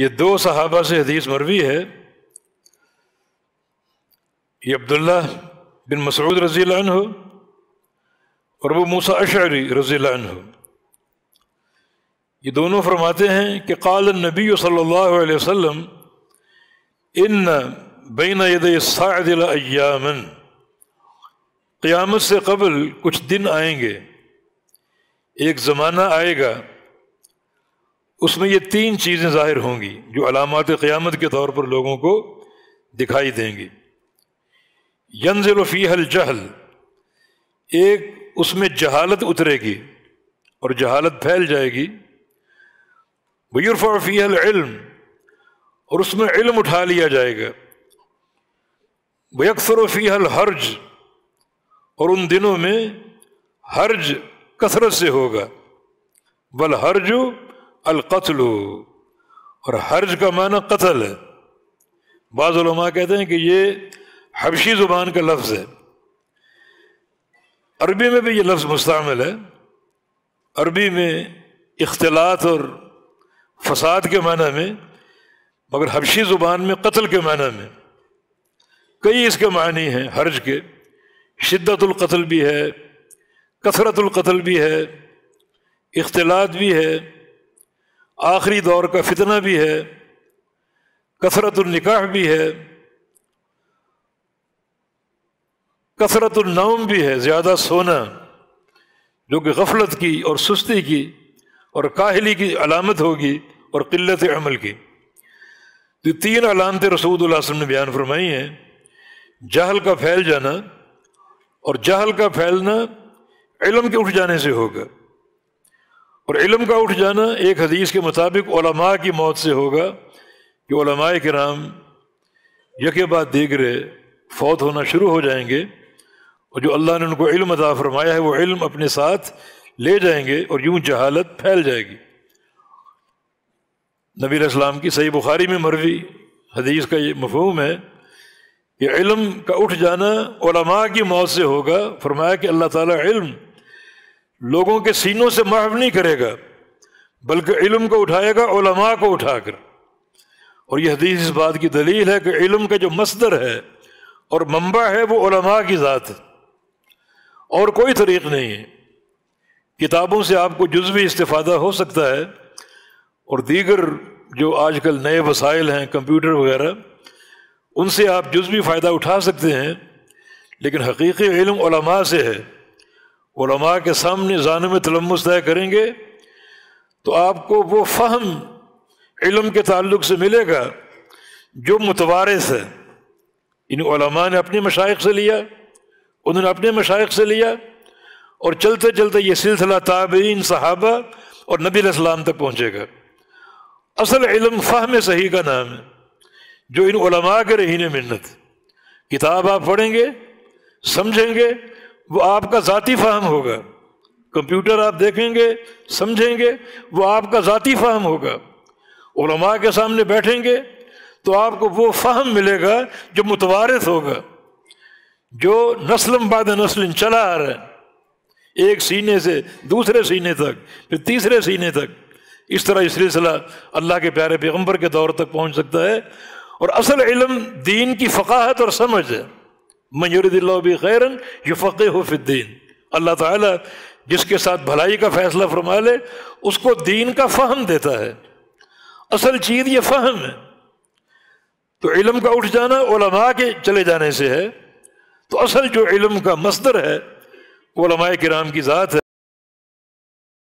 ये दो सहाबा से हदीस मरवी है ये अब्दुल्ला बिन मसरूद रजी हो और वो मूसा अशारी रजी हो ये दोनों फरमाते हैं कि काल नबी सल्लल्लाहु इन बैन यदामन क़यामत से कबल कुछ दिन आएंगे एक ज़माना आएगा उसमें ये तीन चीज़ें ज़ाहिर होंगी जो अलामत क़्यामत के तौर पर लोगों को दिखाई देंगी यंजिलफ़ी हल जहल एक उसमें जहालत उतरेगी और जहालत फैल जाएगी बुरफ़ी हल इल्म और उसमें इल्म उठा लिया जाएगा बयकसरफ़ी हल हर्ज और उन दिनों में हर्ज कसरत से होगा बल हर्ज अलकतल और हर्ज का माना कतल है बाज़ा कहते हैं कि ये हबशी ज़ुबान का लफ्ज़ है अरबी में भी ये लफ्ज़ मुस्तामिल है अरबी में इख्तलात और फसाद के माना में मगर हबशी ज़ुबान में कत्ल के माना में कई इसके मानी हैं हर्ज के शिद्दतुल्कतल भी है कसरतुल्कतल भी है इख्तलात भी है आखिरी दौर का फितना भी है कसरतनिकाह भी है कसरतनाम भी है ज़्यादा सोना जो कि गफलत की और सुस्ती की और काहली की अलामत होगी और किल्लत अमल की तो तीन अलामतें रसूल वसम ने बयान फरमाई हैं जहल का फैल जाना और जहल का फैलना इलम के उठ जाने से होगा और इलम का उठ जाना एक हदीस के मुताबिक ओलमा की मौत से होगा कि ओलमाए कराम यके बाद रहे फौत होना शुरू हो जाएंगे और जो अल्लाह ने उनको इल्म अदा फरमाया है वो इल्म अपने साथ ले जाएंगे और यूं जहालत फैल जाएगी नबी इस्लाम की सही बुखारी में मरवी हदीस का ये मफहम है कि इल्म का उठ जाना ओलमा की मौत से होगा फरमाया कि अल्लाह ताला इल्म लोगों के सीनों से महव नहीं करेगा बल्कि इल्म को उठाएगा ओलमा को उठाकर और यह हदीस इस बात की दलील है कि इलम का जो मसदर है और मंबा है वो ओलमा की ज़ात है और कोई तरीक़ नहीं है किताबों से आपको जज्वी इस्तादा हो सकता है और दीगर जो आजकल नए वसाइल हैं कंप्यूटर वगैरह उनसे आप जज्वी फ़ायदा उठा सकते हैं लेकिन हकीकी इल्म से है उलमा के सामने जाने में तलमस तय करेंगे तो आपको वो फहम इलम के ताल्लुक से मिलेगा जो मुतवारस है इन उलमा ने अपने मशाइ से लिया उन्होंने अपने मशाइ से लिया और चलते चलते ये सिलसिला ताबीन सहाबा और नबी इस्लाम तक पहुँचेगा असल इलम फ़ाह सही का नाम है जो इन उलमा के रहीने मिन्नत किताब आप पढ़ेंगे समझेंगे वो आपका जाति फ़ाहम होगा कंप्यूटर आप देखेंगे समझेंगे वो आपका ज़ाती फ़ाहम होगा उलमा के सामने बैठेंगे तो आपको वो फ़ाहम मिलेगा जो मुतवारस होगा जो नस्ल बाद नस्ल चला आ रहा है एक सीने से दूसरे सीने तक फिर तीसरे सीने तक इस तरह सिलसिला अल्लाह के प्यारे पैगम्बर के दौर तक पहुँच सकता है और असल इलम दीन की फ़काहत और समझ है मंजूरदिल्लाबैरन युफ़क़ुफ़िद्दीन अल्लाह ताला जिसके साथ भलाई का फ़ैसला फरमा ले उसको दीन का फ़हम देता है असल चीज़ ये फ़हम है तो इलम का उठ जाना ओलमा के चले जाने से है तो असल जो इलम का मसदर है वो ओलमा कराम की ज़ात है